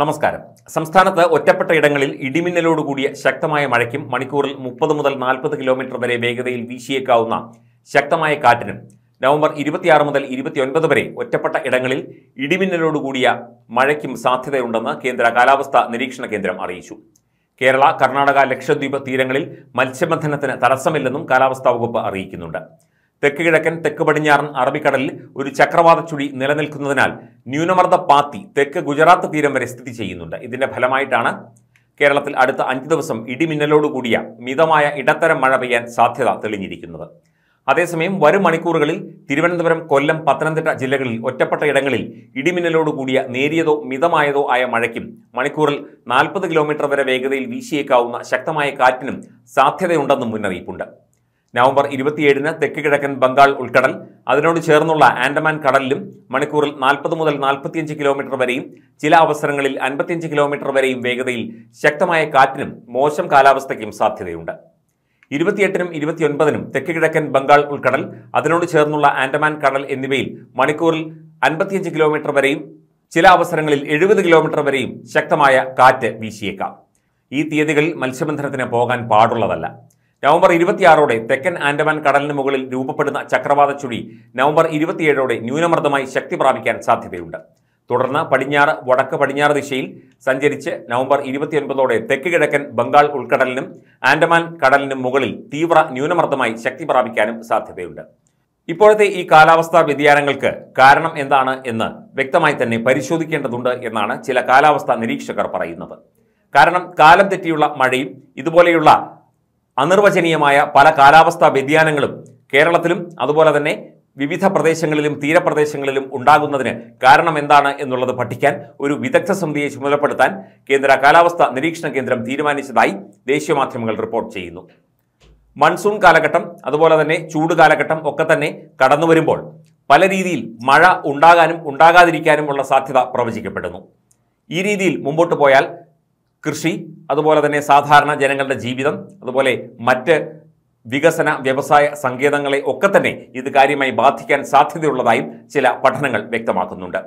നമസ്കാരം സംസ്ഥാനത്ത് ഒറ്റപ്പെട്ട ഇടങ്ങളിൽ ഇടിമിന്നലോടുകൂടിയ ശക്തമായ മഴയ്ക്കും മണിക്കൂറിൽ മുപ്പത് മുതൽ നാൽപ്പത് കിലോമീറ്റർ വരെ വേഗതയിൽ വീശിയേക്കാവുന്ന ശക്തമായ കാറ്റിനും നവംബർ ഇരുപത്തിയാറ് മുതൽ ഇരുപത്തിയൊൻപത് വരെ ഒറ്റപ്പെട്ട ഇടങ്ങളിൽ ഇടിമിന്നലോടുകൂടിയ മഴയ്ക്കും സാധ്യതയുണ്ടെന്ന് കേന്ദ്ര കാലാവസ്ഥാ നിരീക്ഷണ കേന്ദ്രം അറിയിച്ചു കേരള കർണാടക ലക്ഷദ്വീപ് തീരങ്ങളിൽ മത്സ്യബന്ധനത്തിന് തടസ്സമില്ലെന്നും കാലാവസ്ഥാ വകുപ്പ് അറിയിക്കുന്നുണ്ട് തെക്ക് കിഴക്കൻ തെക്ക് പടിഞ്ഞാറൻ അറബിക്കടലിൽ ഒരു ചക്രവാത ചുഴി നിലനിൽക്കുന്നതിനാൽ ന്യൂനമർദ്ദ പാത്തി തെക്ക് ഗുജറാത്ത് തീരം വരെ സ്ഥിതി ചെയ്യുന്നുണ്ട് ഇതിന്റെ ഫലമായിട്ടാണ് കേരളത്തിൽ അടുത്ത അഞ്ച് ദിവസം ഇടിമിന്നലോടുകൂടിയ മിതമായ ഇടത്തരം മഴ പെയ്യാൻ സാധ്യത തെളിഞ്ഞിരിക്കുന്നത് അതേസമയം വരും മണിക്കൂറുകളിൽ തിരുവനന്തപുരം കൊല്ലം പത്തനംതിട്ട ജില്ലകളിൽ ഒറ്റപ്പെട്ട ഇടങ്ങളിൽ ഇടിമിന്നലോടുകൂടിയ നേരിയതോ മിതമായതോ ആയ മഴയ്ക്കും മണിക്കൂറിൽ നാൽപ്പത് കിലോമീറ്റർ വരെ വേഗതയിൽ വീശിയേക്കാവുന്ന ശക്തമായ കാറ്റിനും സാധ്യതയുണ്ടെന്നും മുന്നറിയിപ്പുണ്ട് നവംബർ ഇരുപത്തിയേഴിന് തെക്ക് കിഴക്കൻ ബംഗാൾ ഉൾക്കടൽ അതിനോട് ചേർന്നുള്ള ആൻഡമാൻ കടലിലും മണിക്കൂറിൽ നാൽപ്പത് മുതൽ നാൽപ്പത്തിയഞ്ച് കിലോമീറ്റർ വരെയും ചില അവസരങ്ങളിൽ അൻപത്തിയഞ്ച് കിലോമീറ്റർ വരെയും വേഗതയിൽ ശക്തമായ കാറ്റിനും മോശം കാലാവസ്ഥയ്ക്കും സാധ്യതയുണ്ട് ഇരുപത്തിയെട്ടിനും ഇരുപത്തിയൊൻപതിനും തെക്ക് കിഴക്കൻ ബംഗാൾ ഉൾക്കടൽ അതിനോട് ചേർന്നുള്ള ആൻഡമാൻ കടൽ എന്നിവയിൽ മണിക്കൂറിൽ അൻപത്തിയഞ്ച് കിലോമീറ്റർ വരെയും ചില അവസരങ്ങളിൽ എഴുപത് കിലോമീറ്റർ വരെയും ശക്തമായ കാറ്റ് വീശിയേക്കാം ഈ തീയതികളിൽ മത്സ്യബന്ധനത്തിന് പോകാൻ പാടുള്ളതല്ല നവംബർ ഇരുപത്തിയാറോടെ തെക്കൻ ആൻഡമാൻ കടലിന് മുകളിൽ രൂപപ്പെടുന്ന ചക്രവാത ചുഴി നവംബർ ഇരുപത്തിയേഴോടെ ന്യൂനമർദ്ദമായി ശക്തി പ്രാപിക്കാൻ സാധ്യതയുണ്ട് തുടർന്ന് പടിഞ്ഞാറ് വടക്ക് പടിഞ്ഞാറ് ദിശയിൽ സഞ്ചരിച്ച് നവംബർ ഇരുപത്തിയൊൻപതോടെ തെക്ക് കിഴക്കൻ ബംഗാൾ ഉൾക്കടലിനും ആൻഡമാൻ കടലിനും മുകളിൽ തീവ്ര ന്യൂനമർദ്ദമായി ശക്തി പ്രാപിക്കാനും സാധ്യതയുണ്ട് ഇപ്പോഴത്തെ ഈ കാലാവസ്ഥാ വ്യതിയാനങ്ങൾക്ക് കാരണം എന്താണ് എന്ന് വ്യക്തമായി തന്നെ പരിശോധിക്കേണ്ടതുണ്ട് എന്നാണ് ചില കാലാവസ്ഥാ നിരീക്ഷകർ പറയുന്നത് കാരണം കാലം തെറ്റിയുള്ള മഴയും ഇതുപോലെയുള്ള അനിർവചനീയമായ പല കാലാവസ്ഥാ വ്യതിയാനങ്ങളും കേരളത്തിലും അതുപോലെ തന്നെ വിവിധ പ്രദേശങ്ങളിലും തീരപ്രദേശങ്ങളിലും ഉണ്ടാകുന്നതിന് കാരണം എന്താണ് എന്നുള്ളത് പഠിക്കാൻ ഒരു വിദഗ്ധ സമിതിയെ ചുമതലപ്പെടുത്താൻ കേന്ദ്ര കാലാവസ്ഥാ നിരീക്ഷണ കേന്ദ്രം തീരുമാനിച്ചതായി ദേശീയ മാധ്യമങ്ങൾ റിപ്പോർട്ട് ചെയ്യുന്നു മൺസൂൺ കാലഘട്ടം അതുപോലെ തന്നെ ചൂട് കാലഘട്ടം ഒക്കെ തന്നെ കടന്നു വരുമ്പോൾ പല രീതിയിൽ മഴ ഉണ്ടാകാനും ഉണ്ടാകാതിരിക്കാനുമുള്ള സാധ്യത പ്രവചിക്കപ്പെടുന്നു ഈ രീതിയിൽ മുമ്പോട്ട് പോയാൽ കൃഷി അതുപോലെ തന്നെ സാധാരണ ജനങ്ങളുടെ ജീവിതം അതുപോലെ മറ്റ് വികസന വ്യവസായ സങ്കേതങ്ങളെ ഒക്കെ തന്നെ ഇത് കാര്യമായി ബാധിക്കാൻ സാധ്യതയുള്ളതായും ചില പഠനങ്ങൾ വ്യക്തമാക്കുന്നുണ്ട്